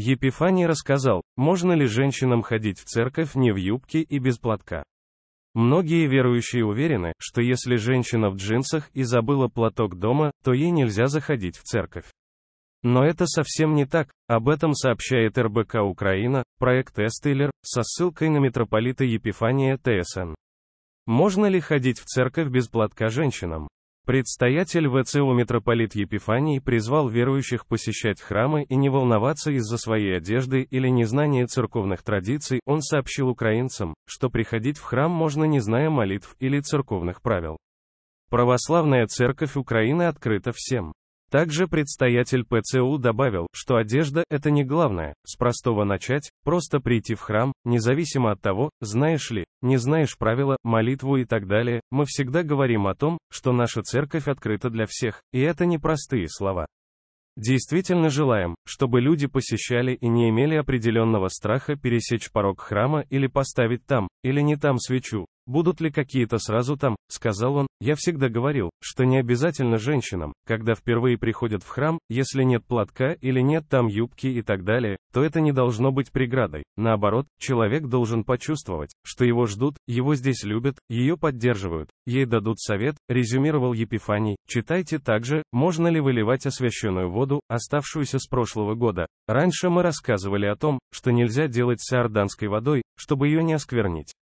Епифаний рассказал, можно ли женщинам ходить в церковь не в юбке и без платка. Многие верующие уверены, что если женщина в джинсах и забыла платок дома, то ей нельзя заходить в церковь. Но это совсем не так, об этом сообщает РБК Украина, проект Эстейлер, со ссылкой на митрополита Епифания ТСН. Можно ли ходить в церковь без платка женщинам? Предстоятель ВЦУ митрополит Епифаний призвал верующих посещать храмы и не волноваться из-за своей одежды или незнания церковных традиций. Он сообщил украинцам, что приходить в храм можно не зная молитв или церковных правил. Православная церковь Украины открыта всем. Также предстоятель ПЦУ добавил, что одежда – это не главное, с простого начать, просто прийти в храм, независимо от того, знаешь ли, не знаешь правила, молитву и так далее, мы всегда говорим о том, что наша церковь открыта для всех, и это не простые слова. Действительно желаем, чтобы люди посещали и не имели определенного страха пересечь порог храма или поставить там, или не там свечу, Будут ли какие-то сразу там, сказал он, я всегда говорил, что не обязательно женщинам, когда впервые приходят в храм, если нет платка или нет там юбки и так далее, то это не должно быть преградой. Наоборот, человек должен почувствовать, что его ждут, его здесь любят, ее поддерживают, ей дадут совет, резюмировал Епифаний. Читайте также, можно ли выливать освященную воду, оставшуюся с прошлого года. Раньше мы рассказывали о том, что нельзя делать с иорданской водой, чтобы ее не осквернить.